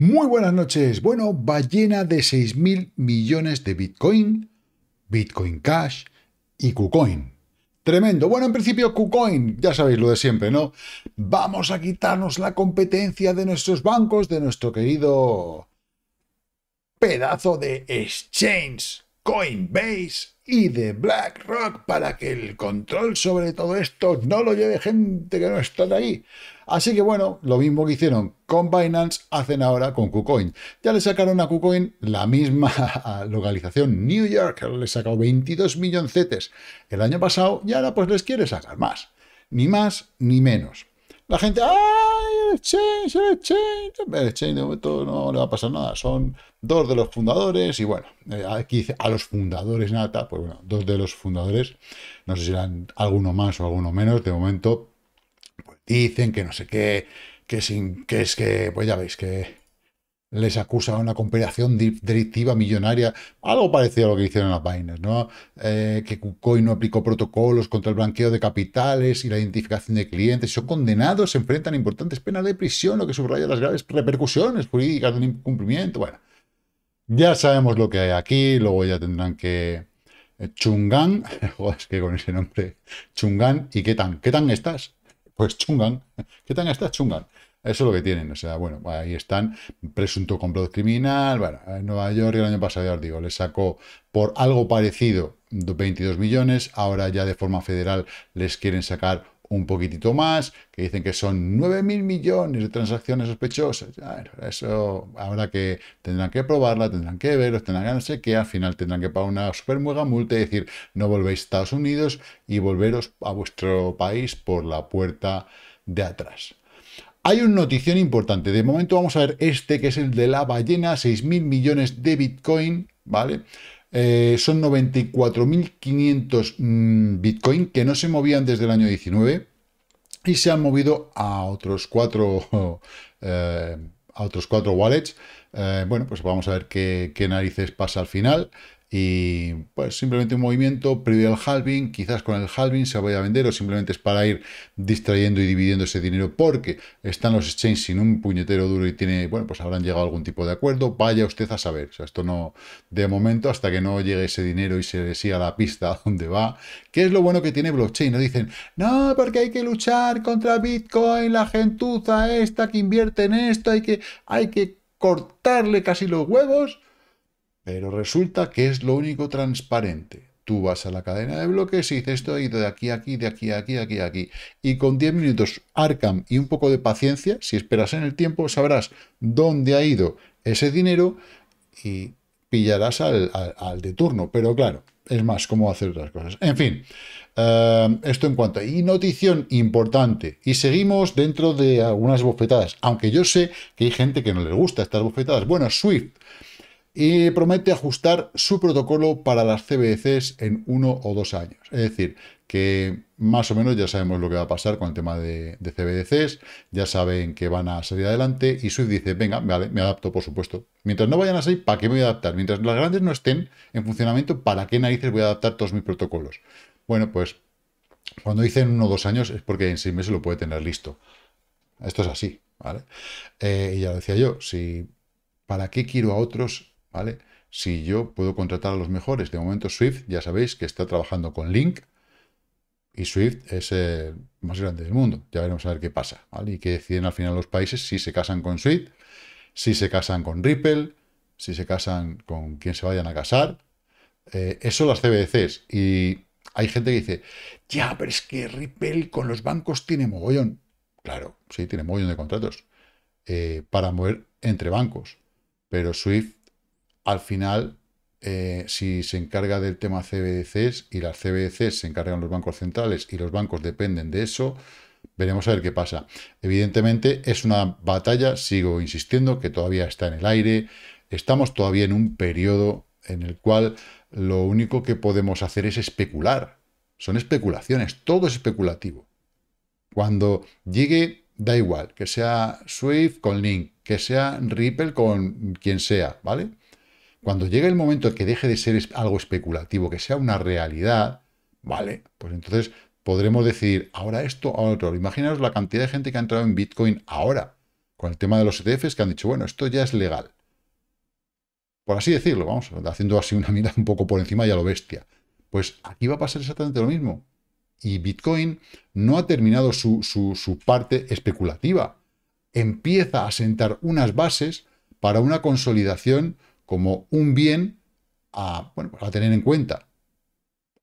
Muy buenas noches. Bueno, ballena de 6.000 millones de Bitcoin, Bitcoin Cash y KuCoin. Tremendo. Bueno, en principio KuCoin, ya sabéis lo de siempre, ¿no? Vamos a quitarnos la competencia de nuestros bancos, de nuestro querido pedazo de exchange, Coinbase, y de BlackRock para que el control sobre todo esto no lo lleve gente que no está de ahí. Así que bueno, lo mismo que hicieron con Binance, hacen ahora con KuCoin. Ya le sacaron a KuCoin la misma localización, New York, le sacó 22 milloncetes el año pasado y ahora pues les quiere sacar más. Ni más ni menos la gente, ¡ay, el exchange, el exchange! de momento no le va a pasar nada, son dos de los fundadores, y bueno, eh, aquí dice a los fundadores nada, pues bueno, dos de los fundadores, no sé si eran alguno más o alguno menos, de momento pues dicen que no sé qué, que, sin, que es que, pues ya veis, que les acusa una cooperación directiva millonaria, algo parecido a lo que hicieron las Binance, ¿no? Eh, que KuCoin no aplicó protocolos contra el blanqueo de capitales y la identificación de clientes, son condenados, se enfrentan a importantes penas de prisión, lo que subraya las graves repercusiones jurídicas del incumplimiento, bueno. Ya sabemos lo que hay aquí, luego ya tendrán que... Eh, Chungan, joder, que con ese nombre, Chungan y qué tan? ¿qué tan estás? Pues Chungan, ¿qué tan estás Chungan? Eso es lo que tienen, o sea, bueno, ahí están, presunto complot criminal, bueno, en Nueva York el año pasado, ya digo, les sacó por algo parecido 22 millones, ahora ya de forma federal les quieren sacar un poquitito más, que dicen que son 9.000 millones de transacciones sospechosas. eso ahora que, tendrán que probarla, tendrán que verlo, tendrán que no sé qué, al final tendrán que pagar una supermuega multa y decir, no volvéis a Estados Unidos y volveros a vuestro país por la puerta de atrás. Hay una notición importante. De momento vamos a ver este, que es el de la ballena, 6.000 millones de Bitcoin, ¿vale? Eh, son 94.500 mm, Bitcoin que no se movían desde el año 19 y se han movido a otros cuatro, eh, a otros cuatro wallets. Eh, bueno, pues vamos a ver qué, qué narices pasa al final y pues simplemente un movimiento previo al halving, quizás con el halving se vaya a vender o simplemente es para ir distrayendo y dividiendo ese dinero porque están los exchanges sin un puñetero duro y tiene, bueno, pues habrán llegado algún tipo de acuerdo, vaya usted a saber, sea, esto no, de momento hasta que no llegue ese dinero y se siga la pista a dónde va, que es lo bueno que tiene blockchain, no dicen, no, porque hay que luchar contra Bitcoin, la gentuza esta que invierte en esto, hay que, hay que cortarle casi los huevos pero resulta que es lo único transparente. Tú vas a la cadena de bloques y dices esto ha ido de aquí a aquí, de aquí a aquí, de aquí a aquí. Y con 10 minutos Arkham y un poco de paciencia, si esperas en el tiempo, sabrás dónde ha ido ese dinero y pillarás al, de turno. Pero claro, es más cómo hacer otras cosas. En fin, eh, esto en cuanto. y notición importante. Y seguimos dentro de algunas bofetadas. Aunque yo sé que hay gente que no le gusta estas bofetadas. Bueno, Swift y promete ajustar su protocolo para las CBDCs en uno o dos años. Es decir, que más o menos ya sabemos lo que va a pasar con el tema de, CBDCs, ya saben que van a salir adelante y Swift dice, venga, me adapto, por supuesto. Mientras no vayan a salir, ¿para qué me voy a adaptar? Mientras las grandes no estén en funcionamiento, ¿para qué narices voy a adaptar todos mis protocolos? Bueno, pues cuando dicen uno o dos años es porque en seis meses lo puede tener listo. Esto es así, ¿vale? Eh, y ya lo decía yo, si ¿para qué quiero a otros ¿vale? Si yo puedo contratar a los mejores. De momento Swift, ya sabéis que está trabajando con Link y Swift es el más grande del mundo. Ya veremos a ver qué pasa, ¿vale? Y qué deciden al final los países si se casan con Swift, si se casan con Ripple, si se casan con quien se vayan a casar. Eh, eso las CBDCs. Y hay gente que dice, ya, pero es que Ripple con los bancos tiene mogollón. Claro, sí, tiene mogollón de contratos eh, para mover entre bancos. Pero Swift al final, eh, si se encarga del tema CBDCs y las CBDCs se encargan los bancos centrales y los bancos dependen de eso, veremos a ver qué pasa. Evidentemente es una batalla, sigo insistiendo, que todavía está en el aire. Estamos todavía en un periodo en el cual lo único que podemos hacer es especular. Son especulaciones, todo es especulativo. Cuando llegue, da igual, que sea Swift con Link, que sea Ripple con quien sea, ¿vale? Cuando llegue el momento que deje de ser algo especulativo, que sea una realidad, vale, pues entonces podremos decir ahora esto, ahora otro. Imaginaros la cantidad de gente que ha entrado en Bitcoin ahora, con el tema de los ETFs, que han dicho, bueno, esto ya es legal. Por así decirlo, vamos, haciendo así una mirada un poco por encima y a lo bestia. Pues aquí va a pasar exactamente lo mismo. Y Bitcoin no ha terminado su, su parte especulativa. Empieza a sentar unas bases para una consolidación como un bien pues a, tener en cuenta.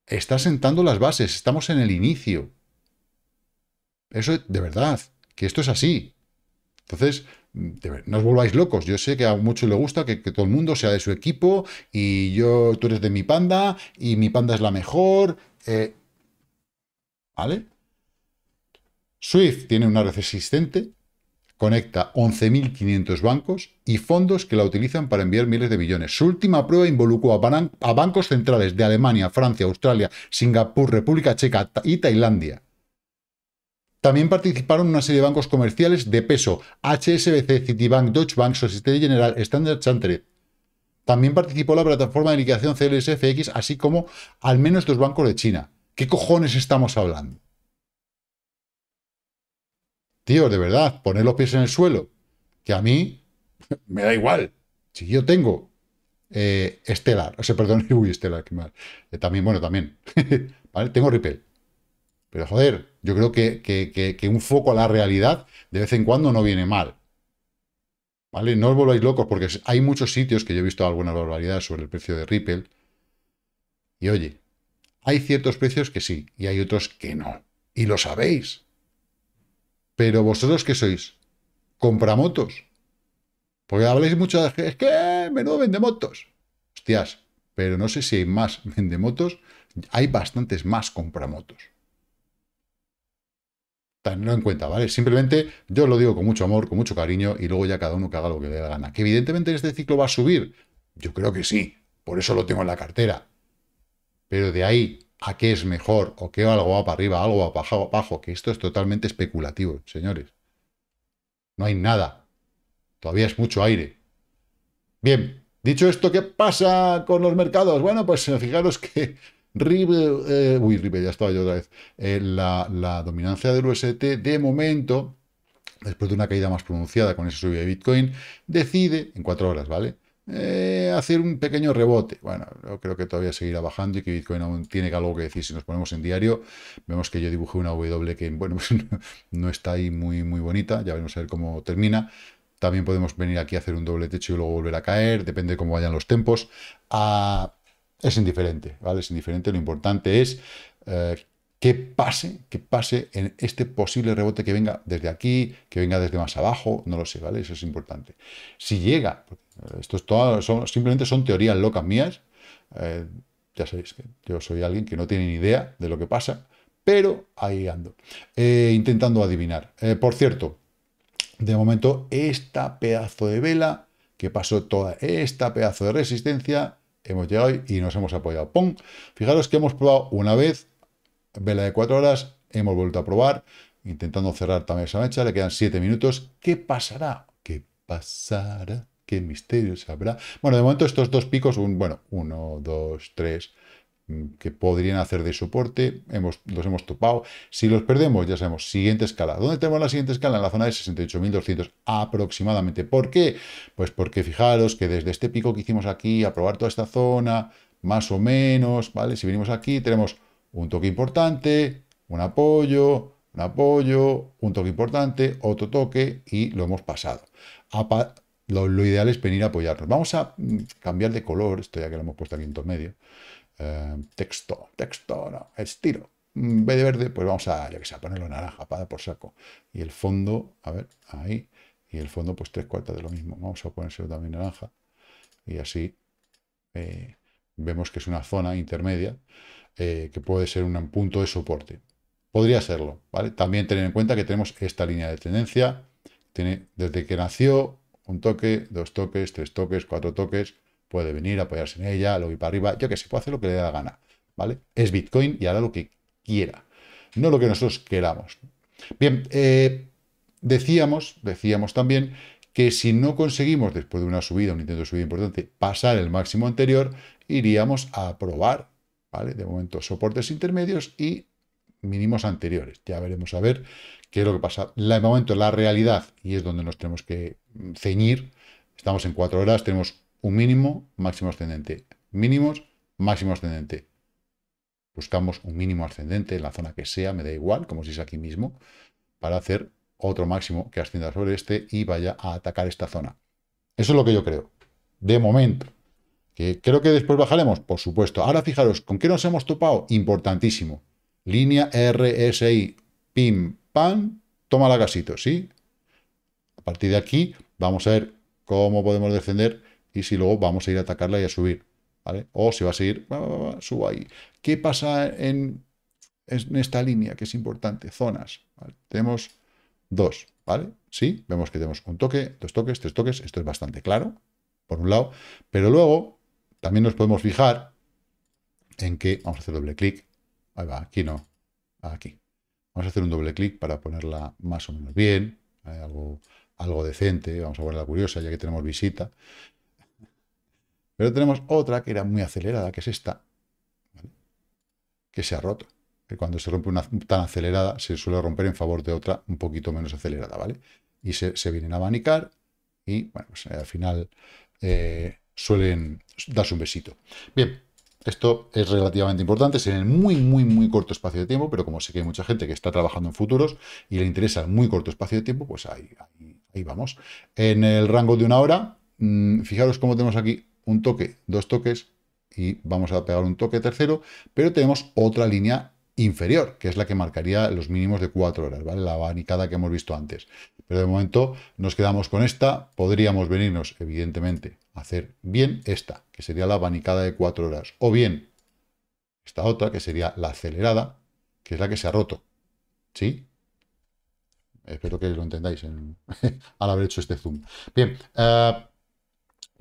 Está sentando las bases, estamos en el inicio. Eso de verdad, que esto es así. Entonces, no os volváis locos. Yo sé que a muchos le gusta que, todo el mundo sea de su equipo y yo, tú eres de mi panda y mi panda es la mejor. Eh, ¿Vale? Swift tiene una red existente, conecta 11.500 bancos y fondos que la utilizan para enviar miles de millones. Su última prueba involucró a, bancos centrales de Alemania, Francia, Australia, Singapur, República Checa y Tailandia. También participaron una serie de bancos comerciales de peso, HSBC, Citibank, Deutsche Bank, Societe General, Standard Chartered. También participó la plataforma de liquidación CLSFX, así como al menos dos bancos de China. ¿Qué cojones estamos hablando? Dios, de verdad, poner los pies en el suelo, que a mí me da igual. Si yo tengo eh, estelar Stellar, o sea, perdón, uy, Stellar, qué mal. Eh, también, bueno, también. ¿Vale? Tengo Ripple. Pero joder, yo creo que, que, que, un foco a la realidad de vez en cuando no viene mal. ¿Vale? No os volváis locos, porque hay muchos sitios que yo he visto alguna barbaridad sobre el precio de Ripple. Y oye, hay ciertos precios que sí, y hay otros que no. Y lo sabéis. Pero vosotros, ¿qué sois? Compramotos. Porque habláis mucho de... Es que menudo vende motos. Hostias, pero no sé si hay más vendemotos. Hay bastantes más compramotos. no en cuenta, ¿vale? Simplemente yo lo digo con mucho amor, con mucho cariño y luego ya cada uno que haga lo que le dé la gana. Que evidentemente este ciclo va a subir. Yo creo que sí. Por eso lo tengo en la cartera. Pero de ahí a qué es mejor o qué algo va para arriba, algo va para abajo, que esto es totalmente especulativo, señores. No hay nada. Todavía es mucho aire. Bien, dicho esto, ¿qué pasa con los mercados? Bueno, pues eh, fijaros que Ripple... Eh, uy, ribe, ya estaba yo otra vez, eh, la, dominancia del UST de momento, después de una caída más pronunciada con ese subido de Bitcoin, decide, en cuatro horas, ¿vale? Eh, hacer un pequeño rebote. Bueno, creo que todavía seguirá bajando y que Bitcoin aún tiene algo que decir. Si nos ponemos en diario, vemos que yo dibujé una W que, bueno, pues no está ahí muy, muy bonita. Ya veremos a ver cómo termina. También podemos venir aquí a hacer un doble techo y luego volver a caer. Depende de cómo vayan los tempos. Ah, es indiferente, ¿vale? Es indiferente. Lo importante es eh, que pase, que pase en este posible rebote que venga desde aquí, que venga desde más abajo, no lo sé, ¿vale? Eso es importante. Si llega, esto es todo, son, simplemente son teorías locas mías, eh, ya sabéis que yo soy alguien que no tiene ni idea de lo que pasa, pero ahí ando, eh, intentando adivinar. Eh, por cierto, de momento, esta pedazo de vela que pasó toda esta pedazo de resistencia, hemos llegado y nos hemos apoyado. ¡Pum! Fijaros que hemos probado una vez, vela de 4 horas, hemos vuelto a probar, intentando cerrar también esa mecha, le quedan 7 minutos. ¿Qué pasará? ¿Qué pasará? ¿Qué misterio se habrá? Bueno, de momento estos dos picos, bueno, 1, 2, 3, que podrían hacer de soporte, hemos, los hemos topado. Si los perdemos, ya sabemos, siguiente escala. ¿Dónde tenemos la siguiente escala? En la zona de 68.200 aproximadamente. ¿Por qué? Pues porque fijaros que desde este pico que hicimos aquí, a probar toda esta zona, más o menos, ¿vale? Si venimos aquí, tenemos un toque importante, un apoyo, un apoyo, un toque importante, otro toque y lo hemos pasado. lo, ideal es venir a apoyarnos. Vamos a mm, cambiar de color, esto ya que lo hemos puesto aquí en todo medio. Eh, texto, texto, no, estilo. Mm, en de verde, pues vamos a, ya que sea, ponerlo naranja, para por saco. Y el fondo, a ver, ahí. Y el fondo, pues tres cuartas de lo mismo. Vamos a ponérselo también naranja. Y así eh, vemos que es una zona intermedia. Eh, que puede ser un punto de soporte. Podría serlo, ¿vale? También tener en cuenta que tenemos esta línea de tendencia, tiene desde que nació un toque, dos toques, tres toques, cuatro toques, puede venir, apoyarse en ella, lo ir para arriba, yo que sé, puede hacer lo que le dé la gana, ¿vale? Es Bitcoin y hará lo que quiera, no lo que nosotros queramos. Bien, eh, decíamos, decíamos también que si no conseguimos, después de una subida, un intento de subida importante, pasar el máximo anterior, iríamos a probar de momento, soportes intermedios y mínimos anteriores. Ya veremos a ver qué es lo que pasa. de momento, la realidad, y es donde nos tenemos que ceñir, estamos en cuatro horas, tenemos un mínimo, máximo ascendente. Mínimos, máximo ascendente. Buscamos un mínimo ascendente en la zona que sea, me da igual, como si es aquí mismo, para hacer otro máximo que ascienda sobre este y vaya a atacar esta zona. Eso es lo que yo creo. De momento creo que después bajaremos? Por supuesto. Ahora fijaros, ¿con qué nos hemos topado? Importantísimo. Línea RSI, pim, pam, toma la casito, ¿sí? A partir de aquí vamos a ver cómo podemos defender y si luego vamos a ir a atacarla y a subir, ¿vale? O si va a seguir, suba ahí. ¿Qué pasa en, en esta línea que es importante? Zonas, Tenemos dos, ¿vale? Sí, vemos que tenemos un toque, dos toques, tres toques, esto es bastante claro, por un lado, pero luego también nos podemos fijar en que, vamos a hacer doble clic, ahí va, aquí no, aquí. Vamos a hacer un doble clic para ponerla más o menos bien, algo, algo decente, vamos a ponerla curiosa ya que tenemos visita. Pero tenemos otra que era muy acelerada, que es esta, que se ha roto. Que cuando se rompe una tan acelerada, se suele romper en favor de otra un poquito menos acelerada, ¿vale? Y se, vienen a abanicar y, bueno, pues eh, al final eh, suelen darse un besito. Bien, esto es relativamente importante, es en el muy, muy, muy corto espacio de tiempo, pero como sé que hay mucha gente que está trabajando en futuros y le interesa el muy corto espacio de tiempo, pues ahí, ahí, vamos. En el rango de una hora, mm, fijaros cómo tenemos aquí un toque, dos toques, y vamos a pegar un toque tercero, pero tenemos otra línea inferior, que es la que marcaría los mínimos de 4 horas, ¿vale? La abanicada que hemos visto antes. Pero de momento nos quedamos con esta. Podríamos venirnos, evidentemente, a hacer bien esta, que sería la abanicada de 4 horas. O bien esta otra, que sería la acelerada, que es la que se ha roto. ¿Sí? Espero que lo entendáis al haber hecho este zoom. Bien, eh,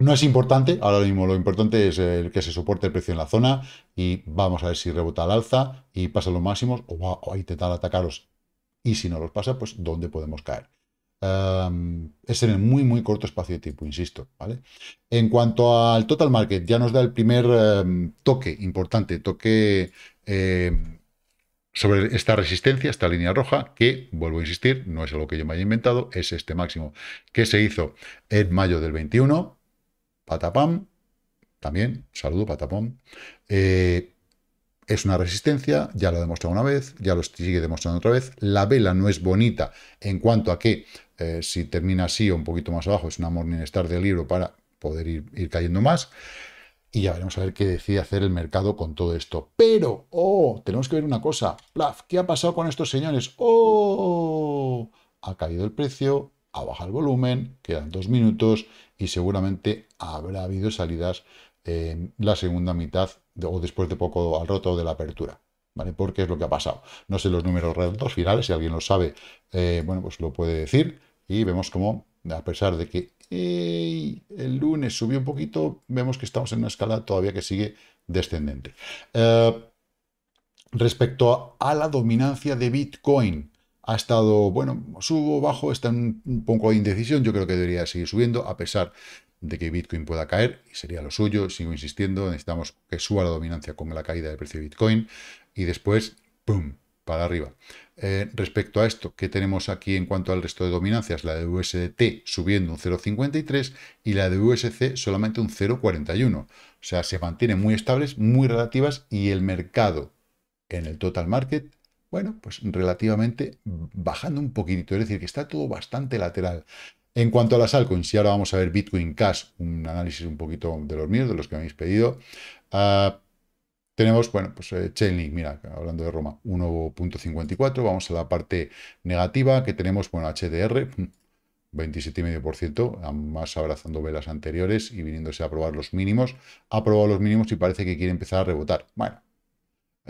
no es importante, ahora mismo lo importante es el que se soporte el precio en la zona y vamos a ver si rebota al alza y pasa los máximos o va intentar atacarlos y si no los pasa, pues dónde podemos caer. Em, es en el muy muy corto espacio de tiempo, insisto. ¿vale? En cuanto al total market, ya nos da el primer em, toque importante, toque em, sobre esta resistencia, esta línea roja, que, vuelvo a insistir, no es algo que yo me haya inventado, es este máximo que se hizo en mayo del 21, patapam, también, saludo patapam, eh, es una resistencia, ya lo demostró demostrado una vez, ya lo sigue demostrando otra vez, la vela no es bonita en cuanto a que eh, si termina así o un poquito más abajo es una morning star del libro para poder ir, ir cayendo más, y ya veremos a ver qué decide hacer el mercado con todo esto. Pero, oh, tenemos que ver una cosa. Plaf, ¿qué ha pasado con estos señores? Oh, ha caído el precio, a bajar el volumen, quedan dos minutos y seguramente habrá habido salidas en la segunda mitad o después de poco al roto de la apertura. ¿Vale? Porque es lo que ha pasado. No sé los números redondos finales, si alguien lo sabe, eh, bueno, pues lo puede decir. Y vemos como, a pesar de que el lunes subió un poquito, vemos que estamos en una escala todavía que sigue descendente. Eh, respecto a la dominancia de Bitcoin, ha estado, bueno, subo, bajo, está un poco de indecisión, yo creo que debería seguir subiendo, a pesar de que Bitcoin pueda caer, y sería lo suyo, sigo insistiendo, necesitamos que suba la dominancia con la caída del precio de Bitcoin, y después, ¡pum!, para arriba. Eh, respecto a esto, ¿qué tenemos aquí en cuanto al resto de dominancias? La de USDT subiendo un 0,53 y la de USC solamente un 0,41. O sea, se mantienen muy estables, muy relativas, y el mercado en el total market bueno, pues relativamente bajando un poquitito, es decir, que está todo bastante lateral. En cuanto a las altcoins, si ahora vamos a ver Bitcoin Cash, un análisis un poquito de los míos, de los que habéis pedido. Ah, tenemos, bueno, pues eh, Chainlink, mira, hablando de Roma, 1.54, vamos a la parte negativa, que tenemos, bueno, HDR, 27,5%, más abrazando velas anteriores y viniéndose a probar los mínimos. Ha probado los mínimos y parece que quiere empezar a rebotar. Bueno,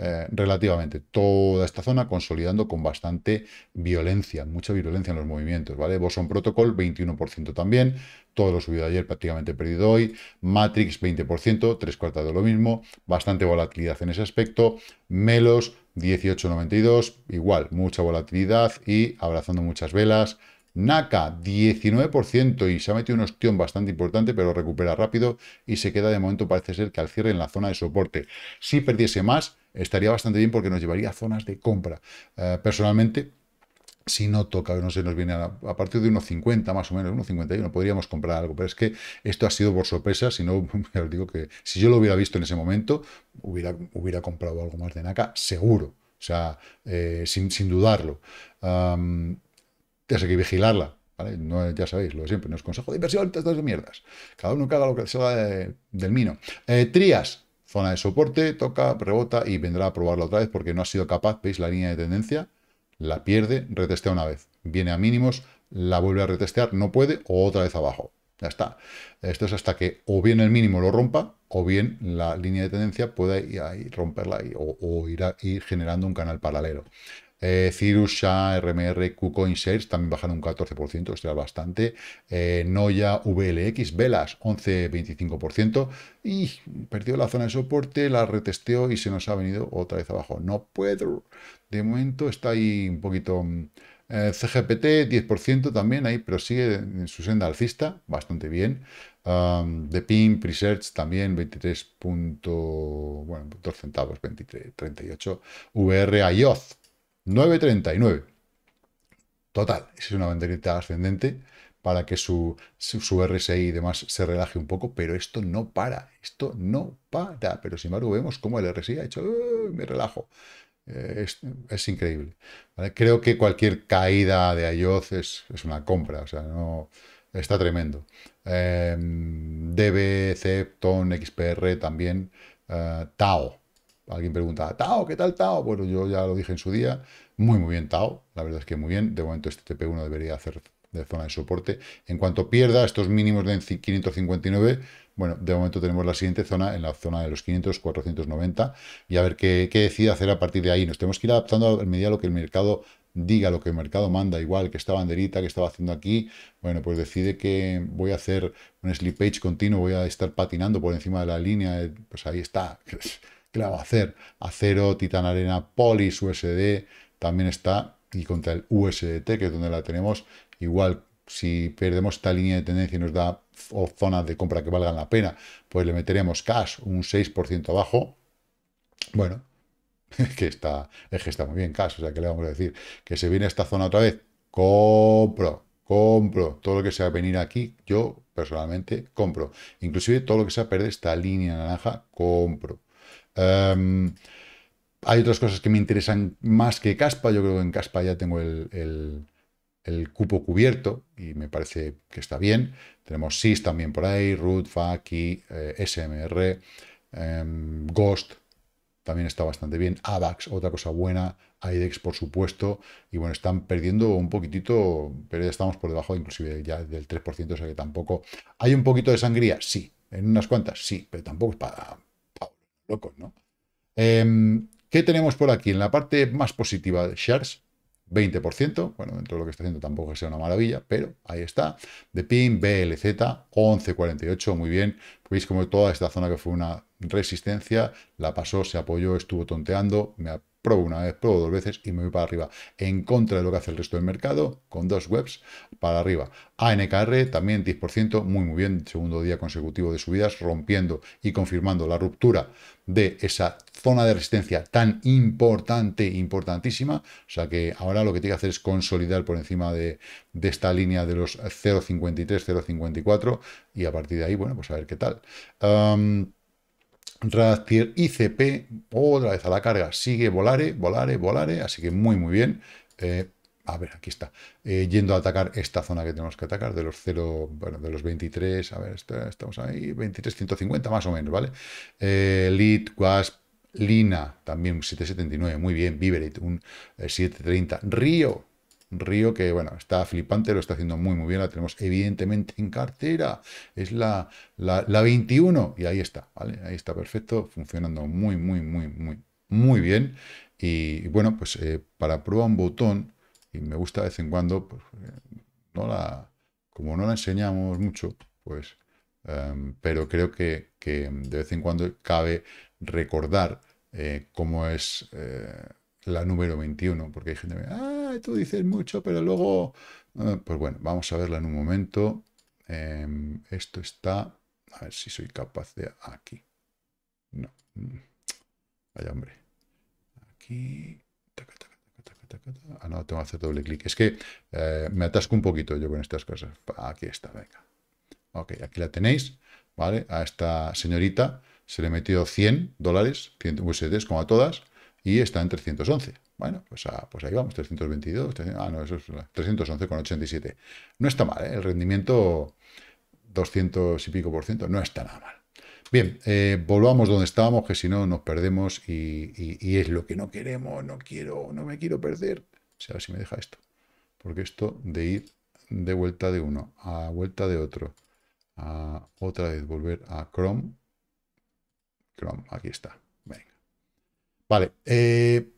eh, relativamente toda esta zona consolidando con bastante violencia, mucha violencia en los movimientos, ¿vale? Boson Protocol 21% también, todo lo subido ayer prácticamente perdido hoy, Matrix 20%, tres cuartas de lo mismo, bastante volatilidad en ese aspecto, Melos 18.92, igual, mucha volatilidad y abrazando muchas velas, ...NACA... 19% y se ha metido un opción bastante importante, pero recupera rápido y se queda de momento parece ser que al cierre en la zona de soporte. Si perdiese más, estaría bastante bien porque nos llevaría a zonas de compra. Eh, personalmente, si no toca, no se nos viene a, partir de unos 50 más o menos, unos 51, podríamos comprar algo, pero es que esto ha sido por sorpresa, si no, os digo que si yo lo hubiera visto en ese momento, hubiera, hubiera comprado algo más de NACA, seguro, o sea, eh, sin, dudarlo. Tienes que vigilarla, ¿vale? ya sabéis, lo de siempre, no es consejo de inversión, estas de mierdas. Cada uno caga lo que se haga eh, del mino. Trías, zona de soporte, toca, rebota y vendrá a probarla otra vez porque no ha sido capaz, veis la línea de tendencia, la pierde, retestea una vez, viene a mínimos, la vuelve a retestear, no puede, o otra vez abajo. Ya está. Esto es hasta que o bien el mínimo lo rompa, o bien la línea de tendencia pueda ir, a romperla o, o ir, ir generando un canal paralelo. Eh, Cirrus, RMR, KuCoin Shares también bajaron un 14%, esto era bastante. Eh, Noya, VLX, Velas, 11,25%. Y perdió la zona de soporte, la retesteó y se nos ha venido otra vez abajo. No puedo. De momento está ahí un poquito... Mm, eh, CGPT, 10% también ahí, pero sigue en su senda alcista, bastante bien. Um, The Pin, Presearch también, 23. bueno, 2 centavos, 23, 38. VR, Ayoz. 9,39. Total, es una banderita ascendente para que su, RSI y demás se relaje un poco, pero esto no para, esto no para. Pero sin embargo vemos cómo el RSI ha hecho, me relajo. Eh, es, increíble. Creo que cualquier caída de IOZ es, una compra, o sea, no, está tremendo. Em, DB, XPR también, eh, Tao, Alguien pregunta, Tao, ¿qué tal Tao? Bueno, yo ya lo dije en su día, muy, muy bien Tao, la verdad es que muy bien, de momento este TP1 debería hacer de zona de soporte. En cuanto pierda estos mínimos de 559, bueno, de momento tenemos la siguiente zona en la zona de los 500, 490 y a ver qué, qué decide hacer a partir de ahí. Nos tenemos que ir adaptando a medida lo que el mercado diga, lo que el mercado manda, igual que esta banderita que estaba haciendo aquí, bueno, pues decide que voy a hacer un slippage continuo, voy a estar patinando por encima de la línea, eh, pues ahí está. hacer? Acero, Titan Arena, Polis USD, también está, y contra el USDT, que es donde la tenemos, igual si perdemos esta línea de tendencia y nos da o zonas de compra que valgan la pena, pues le meteremos cash un 6% abajo. Bueno, que está, es está muy bien cash, o sea, que le vamos a decir? Que se viene a esta zona otra vez, compro, compro, todo lo que sea venir aquí, yo personalmente compro. Inclusive todo lo que sea perder esta línea naranja, compro. Em, hay otras cosas que me interesan más que Caspa. Yo creo que en Caspa ya tengo el, cupo cubierto y me parece que está bien. Tenemos SIS también por ahí, root, Faki, eh, SMR, em, Ghost también está bastante bien. AVAX, otra cosa buena. IDEX, por supuesto. Y bueno, están perdiendo un poquitito, pero ya estamos por debajo inclusive ya del 3%, o sea que tampoco... ¿Hay un poquito de sangría? Sí. ¿En unas cuantas? Sí, pero tampoco es para locos, ¿no? Em, ¿Qué tenemos por aquí? En la parte más positiva de shares, 20%. Bueno, dentro de lo que está haciendo tampoco que sea una maravilla, pero ahí está. De PIN, BLZ, 11.48, muy bien. Veis como toda esta zona que fue una resistencia, la pasó, se apoyó, estuvo tonteando, me aprobó una vez, probó dos veces y me voy para arriba. En contra de lo que hace el resto del mercado, con dos webs para arriba. ANKR también 10%, muy muy bien, segundo día consecutivo de subidas, rompiendo y confirmando la ruptura de esa zona de resistencia tan importante, importantísima. O sea que ahora lo que tiene que hacer es consolidar por encima de, esta línea de los 0.53, 0.54 y a partir de ahí, bueno, pues a ver qué tal radar ICP, otra vez a la carga, sigue volare, volare, volare, así que muy, muy bien. Eh, a ver, aquí está, eh, yendo a atacar esta zona que tenemos que atacar, de los 0, bueno, de los 23, a ver, estamos ahí, 23, 150 más o menos, ¿vale? Eh, lead, Wasp, Lina, también 779, muy bien, Viverit, un 730, eh, Río, Río, que bueno, está flipante, lo está haciendo muy, muy bien, la tenemos evidentemente en cartera, es la, la, 21 y ahí está, ¿vale? Ahí está perfecto, funcionando muy, muy, muy, muy, muy bien. Y, bueno, pues eh, para prueba un botón, y me gusta de vez en cuando, pues, eh, no la, como no la enseñamos mucho, pues, em, pero creo que, de vez en cuando cabe recordar eh, cómo es la número 21, porque hay gente que ah, tú dices mucho, pero luego... Ah, pues bueno, vamos a verla en un momento. Em, esto está... A ver si soy capaz de... Aquí. No. Mm, vaya hombre. Aquí... ah, no, tengo que hacer doble clic. Es que eh, me atasco un poquito yo con estas cosas. Aquí está, venga. Ok, aquí la tenéis, ¿vale? A esta señorita se le metió 100 dólares, 100 USDs, como a todas y está en 311. Bueno, pues, ah, pues ahí vamos, 322, ah, no, eso es 311,87. No está mal, ¿eh? el rendimiento 200 y pico por ciento no está nada mal. Bien, eh, volvamos donde estábamos, que si no nos perdemos y, y, es lo que no queremos, no quiero, no me quiero perder. A ver si me deja esto. Porque esto de ir de vuelta de uno a vuelta de otro, a otra vez volver a Chrome, Chrome, aquí está. Vale. Eh,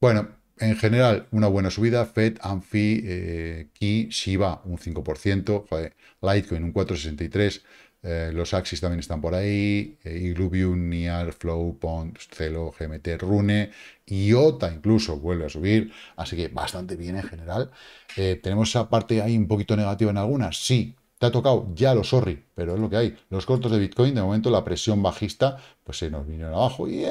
bueno, en general, una buena subida. FED, Anfi eh, KI, Shiba, un 5%. Litecoin, un 4,63%. Eh, los Axis también están por ahí. Eh, Nial, Flow, Pond, Celo, GMT, Rune. IOTA incluso vuelve a subir. Así que bastante bien en general. Eh, ¿Tenemos esa parte ahí un poquito negativa en algunas? Sí. Te ha tocado, ya lo sorry, pero es lo que hay. Los cortos de Bitcoin, de momento la presión bajista, pues se nos vinieron abajo. y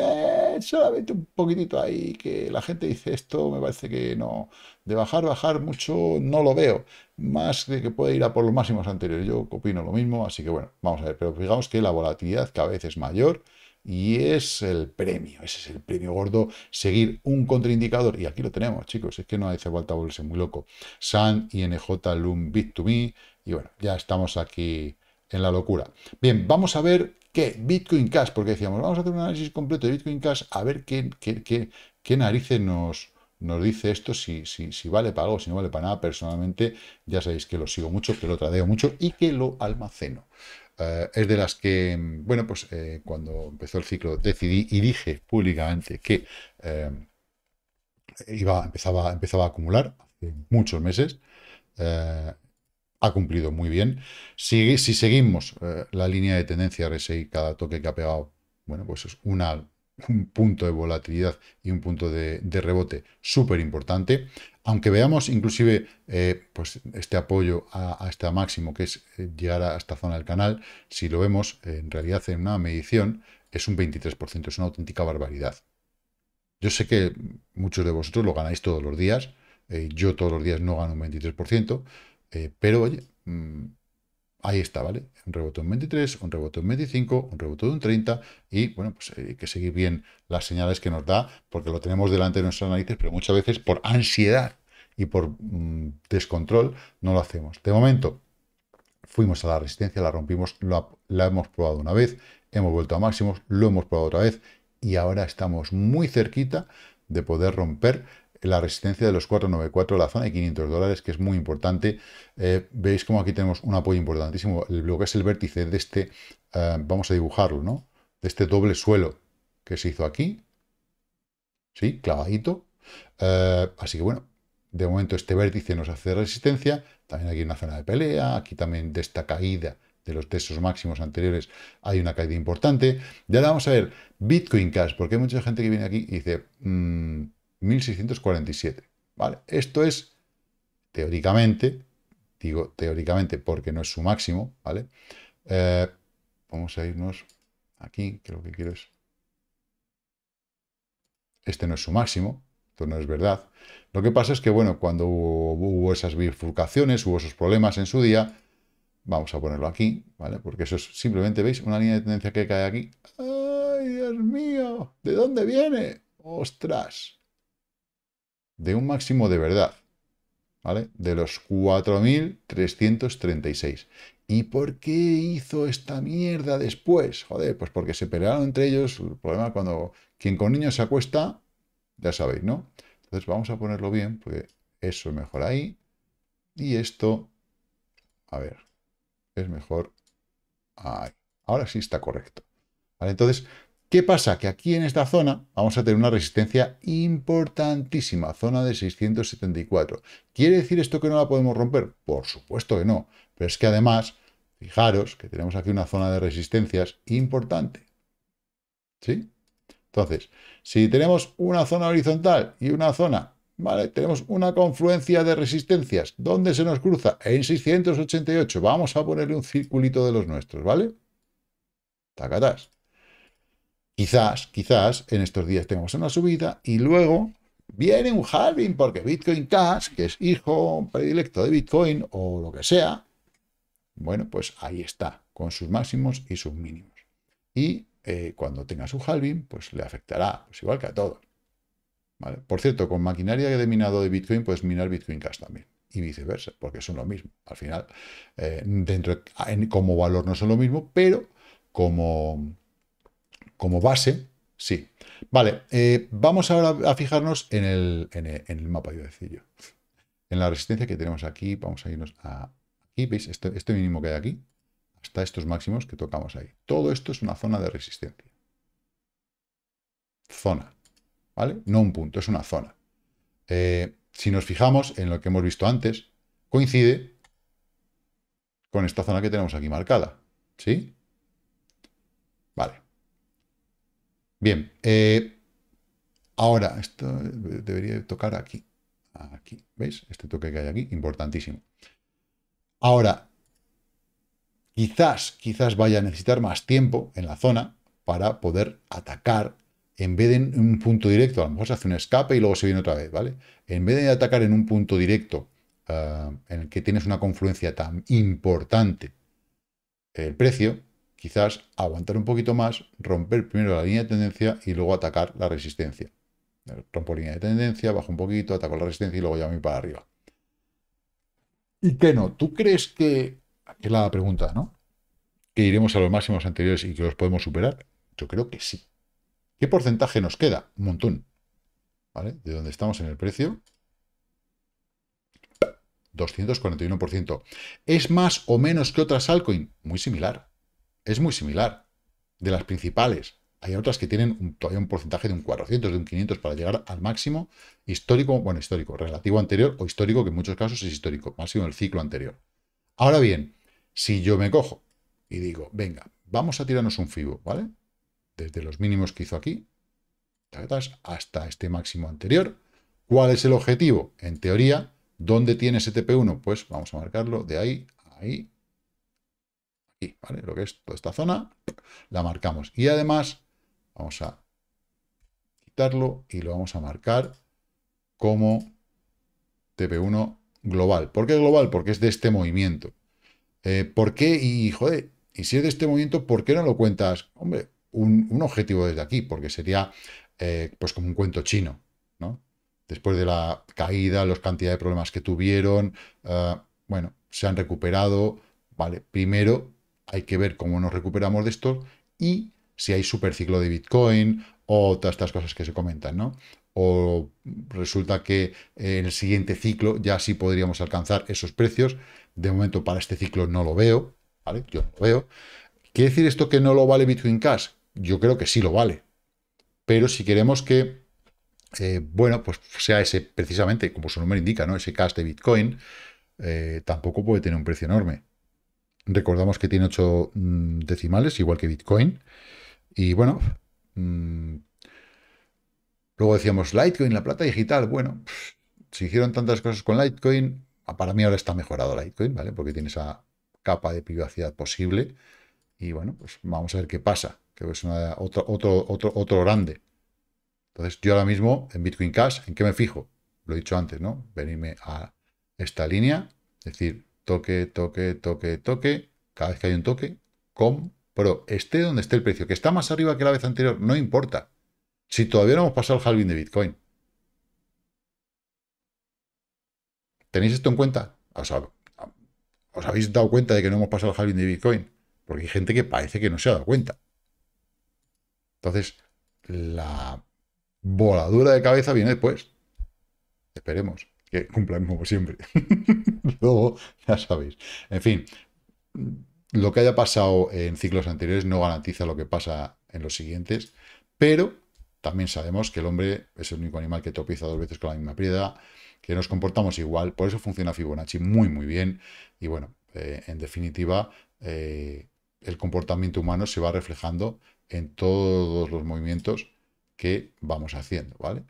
solamente un poquitito ahí, que la gente dice esto, me parece que no. De bajar, bajar mucho, no lo veo. Más de que puede ir a por los máximos anteriores. Yo opino lo mismo, así que bueno, vamos a ver. Pero fijamos que la volatilidad cada vez es mayor y es el premio, ese es el premio gordo, seguir un contraindicador, y aquí lo tenemos, chicos, es que no hace falta volverse muy loco. SAN, INJ, LUM, Bit2Me, y bueno, ya estamos aquí en la locura. Bien, vamos a ver que Bitcoin Cash, porque decíamos, vamos a hacer un análisis completo de Bitcoin Cash, a ver qué, qué, qué, narices nos, nos dice esto, si, si, si, vale para algo, si no vale para nada. Personalmente, ya sabéis que lo sigo mucho, que lo tradeo mucho y que lo almaceno. Eh, es de las que, bueno, pues eh, cuando empezó el ciclo decidí y dije públicamente que eh, iba, empezaba, empezaba a acumular hace muchos meses ha cumplido muy bien. Si, seguimos eh, la línea de tendencia RSI, cada toque que ha pegado, bueno, pues es un punto de volatilidad y un punto de, rebote súper importante. Aunque veamos inclusive eh, pues este apoyo a, este máximo, que es eh, llegar a esta zona del canal, si lo vemos en realidad en una medición, es un 23%, es una auténtica barbaridad. Yo sé que muchos de vosotros lo ganáis todos los días, yo todos los días no gano un 23%, eh, pero oye, mm, ahí está, ¿vale? Un rebote en 23, un rebote en 25, un rebote de un 30 y, bueno, pues eh, hay que seguir bien las señales que nos da porque lo tenemos delante de nuestros narices, pero muchas veces por ansiedad y por mm, descontrol no lo hacemos. De momento, fuimos a la resistencia, la rompimos, la hemos probado una vez, hemos vuelto a máximos, lo hemos probado otra vez y ahora estamos muy cerquita de poder romper la resistencia de los 494, la zona de 500 dólares, que es muy importante. Eh, veis como aquí tenemos un apoyo importantísimo, el que es el vértice de este, eh, vamos a dibujarlo, ¿no? De este doble suelo que se hizo aquí, ¿sí? Clavadito. Eh, así que bueno, de momento este vértice nos hace resistencia, también aquí hay una zona de pelea, aquí también de esta caída de los textos máximos anteriores hay una caída importante. Y ahora vamos a ver Bitcoin Cash, porque hay mucha gente que viene aquí y dice, mm, 1647. ¿vale? Esto es, teóricamente, digo teóricamente porque no es su máximo, ¿vale? Eh, vamos a irnos aquí, creo que quiero es... Este no es su máximo, esto no es verdad. Lo que pasa es que, bueno, cuando hubo esas bifurcaciones, hubo esos problemas en su día, vamos a ponerlo aquí, ¿vale? Porque eso es simplemente, ¿veis? Una línea de tendencia que cae aquí. ¡Ay, Dios mío! ¿De dónde viene? ¡Ostras! de un máximo de verdad, ¿vale? De los 4.336. ¿Y por qué hizo esta mierda después? Joder, pues porque se pelearon entre ellos. El problema cuando quien con niños se acuesta, ya sabéis, ¿no? Entonces vamos a ponerlo bien, porque eso es mejor ahí. Y esto, a ver, es mejor ahí. Ahora sí está correcto. ¿Vale? Entonces, ¿Qué pasa? Que aquí en esta zona vamos a tener una resistencia importantísima, zona de 674. ¿Quiere decir esto que no la podemos romper? Por supuesto que no, pero es que además, fijaros que tenemos aquí una zona de resistencias importante. ¿Sí? Entonces, si tenemos una zona horizontal y una zona, ¿vale? Tenemos una confluencia de resistencias. donde se nos cruza? En 688. Vamos a ponerle un circulito de los nuestros, ¿vale? Tacatás. Quizás, quizás en estos días tengamos una subida y luego viene un halving porque Bitcoin Cash, que es hijo predilecto de Bitcoin o lo que sea, bueno, pues ahí está, con sus máximos y sus mínimos. Y eh, cuando tenga su halving, pues le afectará, pues igual que a todos. Por cierto, con maquinaria de minado de Bitcoin puedes minar Bitcoin Cash también y viceversa, porque son lo mismo. Al final, eh, dentro, como valor no son lo mismo, pero como, como base, sí. Vale, eh, vamos ahora a fijarnos en el, mapa, yo decía En la resistencia que tenemos aquí, vamos a irnos a aquí, ¿veis? Este, este, mínimo que hay aquí, hasta estos máximos que tocamos ahí. Todo esto es una zona de resistencia. Zona, ¿vale? No un punto, es una zona. Eh, si nos fijamos en lo que hemos visto antes, coincide con esta zona que tenemos aquí marcada, ¿sí? Bien, eh, ahora, esto debería tocar aquí, aquí, ¿veis? Este toque que hay aquí, importantísimo. Ahora, quizás, quizás vaya a necesitar más tiempo en la zona para poder atacar en vez de en un punto directo, a lo mejor se hace un escape y luego se viene otra vez, ¿vale? En vez de atacar en un punto directo eh, en el que tienes una confluencia tan importante el precio, quizás aguantar un poquito más, romper primero la línea de tendencia y luego atacar la resistencia. Eh, rompo línea de tendencia, bajo un poquito, ataco la resistencia y luego ya me para arriba. ¿Y qué no? ¿Tú crees que... Aquí es la pregunta, ¿no? Que iremos a los máximos anteriores y que los podemos superar. Yo creo que sí. ¿Qué porcentaje nos queda? Un montón. De dónde estamos en el precio. 241%. ¿Es más o menos que otras altcoins? Muy similar es muy similar. De las principales, hay otras que tienen un, todavía un porcentaje de un 400, de un 500 para llegar al máximo histórico, bueno, histórico, relativo anterior o histórico, que en muchos casos es histórico, máximo del ciclo anterior. Ahora bien, si yo me cojo y digo, venga, vamos a tirarnos un FIBO, ¿vale? Desde los mínimos que hizo aquí, hasta este máximo anterior. ¿Cuál es el objetivo? En teoría, ¿dónde tiene ese TP1? Pues vamos a marcarlo de ahí a ahí, lo que es toda esta zona, la marcamos. Y además, vamos a quitarlo y lo vamos a marcar como TP1 global. ¿Por qué global? Porque es de este movimiento. Eh, ¿Por qué? Y, joder, y si es de este movimiento, ¿por qué no lo cuentas? Hombre, un, objetivo desde aquí, porque sería eh, pues como un cuento chino, ¿no? Después de la caída, los cantidad de problemas que tuvieron, eh, bueno, se han recuperado, ¿vale? Primero hay que ver cómo nos recuperamos de esto y si hay superciclo de Bitcoin o todas estas cosas que se comentan, ¿no? O resulta que eh, en el siguiente ciclo ya sí podríamos alcanzar esos precios. De momento para este ciclo no lo veo, ¿vale? Yo no lo veo. ¿Quiere decir esto que no lo vale Bitcoin Cash? Yo creo que sí lo vale. Pero si queremos que, eh, bueno, pues sea ese precisamente, como su nombre indica, ¿no? Ese cash de Bitcoin, eh, tampoco puede tener un precio enorme. Recordamos que tiene 8 mm, decimales, igual que Bitcoin. Y bueno, mm, luego decíamos Litecoin, la plata digital. Bueno, se hicieron tantas cosas con Litecoin. Ah, para mí ahora está mejorado Litecoin, ¿vale? Porque tiene esa capa de privacidad posible. Y bueno, pues vamos a ver qué pasa, que es una, otro, otro, otro, otro grande. Entonces, yo ahora mismo en Bitcoin Cash, ¿en qué me fijo? Lo he dicho antes, ¿no? Venirme a esta línea, decir, toque, toque, toque, toque, cada vez que hay un toque, pero esté donde esté el precio, que está más arriba que la vez anterior, no importa. Si todavía no hemos pasado el halving de Bitcoin. ¿Tenéis esto en cuenta? ¿Os habéis dado cuenta de que no hemos pasado el halving de Bitcoin? Porque hay gente que parece que no se ha dado cuenta. Entonces, la voladura de cabeza viene después. Esperemos que cumplan como siempre. Luego, ya sabéis. En fin, lo que haya pasado en ciclos anteriores no garantiza lo que pasa en los siguientes, pero también sabemos que el hombre es el único animal que topiza dos veces con la misma piedra, que nos comportamos igual, por eso funciona Fibonacci muy muy bien, y bueno, eh, en definitiva, eh, el comportamiento humano se va reflejando en todos los movimientos que vamos haciendo, ¿vale?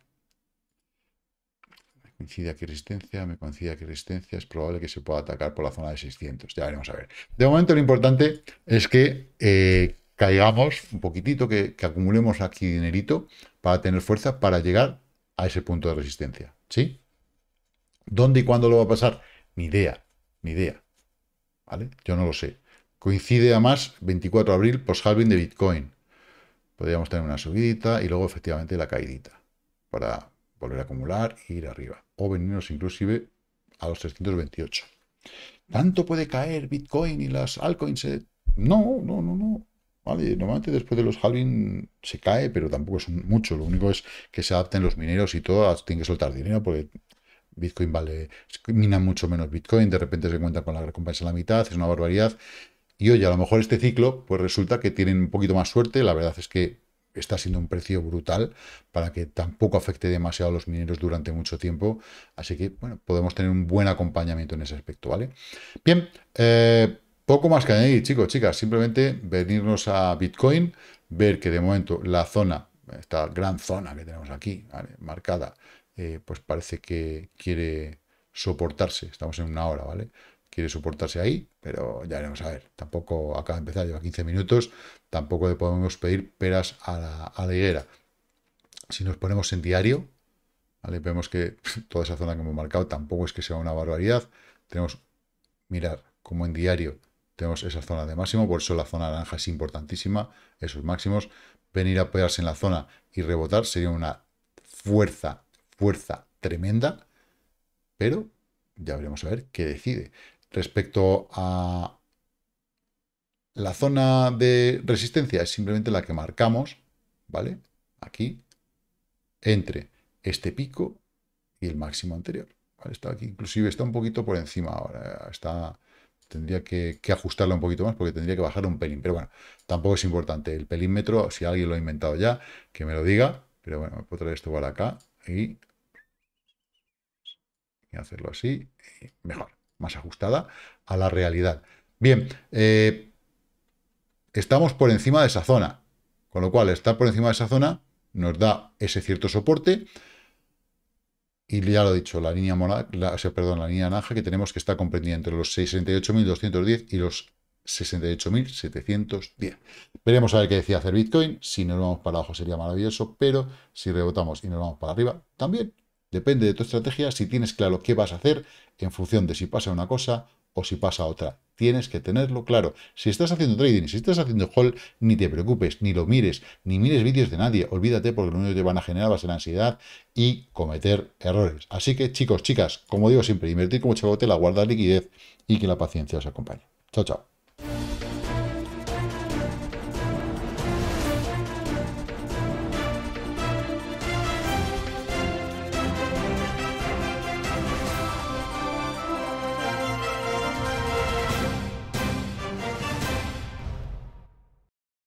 coincide aquí resistencia, me coincide aquí resistencia, es probable que se pueda atacar por la zona de 600. Ya veremos a ver. De momento lo importante es que eh, caigamos un poquitito, que, acumulemos aquí dinerito para tener fuerza para llegar a ese punto de resistencia. ¿Sí? ¿Dónde y cuándo lo va a pasar? Ni idea, ni idea. ¿Vale? Yo no lo sé. Coincide además 24 de abril post-halving de Bitcoin. Podríamos tener una subidita y luego efectivamente la caidita para volver a acumular e ir arriba o venirnos inclusive a los 328. ¿Tanto puede caer Bitcoin y las altcoins? Eh, no, no, no, no. Vale, normalmente después de los halving se cae, pero tampoco es mucho. Lo único es que se adapten los mineros y todo. Ah, tienen que soltar dinero porque Bitcoin vale, mina mucho menos Bitcoin, de repente se cuenta con la recompensa en la mitad, es una barbaridad. Y oye, a lo mejor este ciclo, pues resulta que tienen un poquito más suerte. La verdad es que está siendo un precio brutal para que tampoco afecte demasiado a los mineros durante mucho tiempo. Así que, bueno, podemos tener un buen acompañamiento en ese aspecto, ¿vale? Bien, eh, poco más que añadir, chicos, chicas. Simplemente venirnos a Bitcoin, ver que de momento la zona, esta gran zona que tenemos aquí, ¿vale? marcada, eh, pues parece que quiere soportarse. Estamos en una hora, ¿vale? quiere soportarse ahí, pero ya veremos a ver. Tampoco acaba de empezar, lleva 15 minutos, tampoco le podemos pedir peras a la, higuera. Si nos ponemos en diario, vemos que toda esa zona que hemos marcado tampoco es que sea una barbaridad. Tenemos, mirar, como en diario tenemos esa zona de máximo, por eso la zona naranja es importantísima, esos máximos. Venir a apoyarse en la zona y rebotar sería una fuerza, fuerza tremenda, pero ya veremos a ver qué decide. Respecto a la zona de resistencia, es simplemente la que marcamos, ¿vale? Aquí, entre este pico y el máximo anterior. Está aquí, inclusive está un poquito por encima ahora. Está, tendría que, ajustarlo un poquito más porque tendría que bajar un pelín. Pero bueno, tampoco es importante. El pelímetro, si alguien lo ha inventado ya, que me lo diga. Pero bueno, me puedo traer esto para acá y, y hacerlo así. mejor más ajustada a la realidad. Bien, eh, estamos por encima de esa zona, con lo cual estar por encima de esa zona nos da ese cierto soporte y ya lo he dicho, la línea perdón, la línea naranja que tenemos que está comprendida entre los 68.210 y los 68.710. Veremos a ver qué decía hacer Bitcoin. Si nos vamos para abajo sería maravilloso, pero si rebotamos y nos vamos para arriba, también Depende de tu estrategia si tienes claro qué vas a hacer en función de si pasa una cosa o si pasa otra. Tienes que tenerlo claro. Si estás haciendo trading, si estás haciendo haul, ni te preocupes, ni lo mires, ni mires vídeos de nadie. Olvídate porque lo único que te van a generar va a ser ansiedad y cometer errores. Así que chicos, chicas, como digo siempre, invertir como chavote, la guarda liquidez y que la paciencia os acompañe. Chao, chao.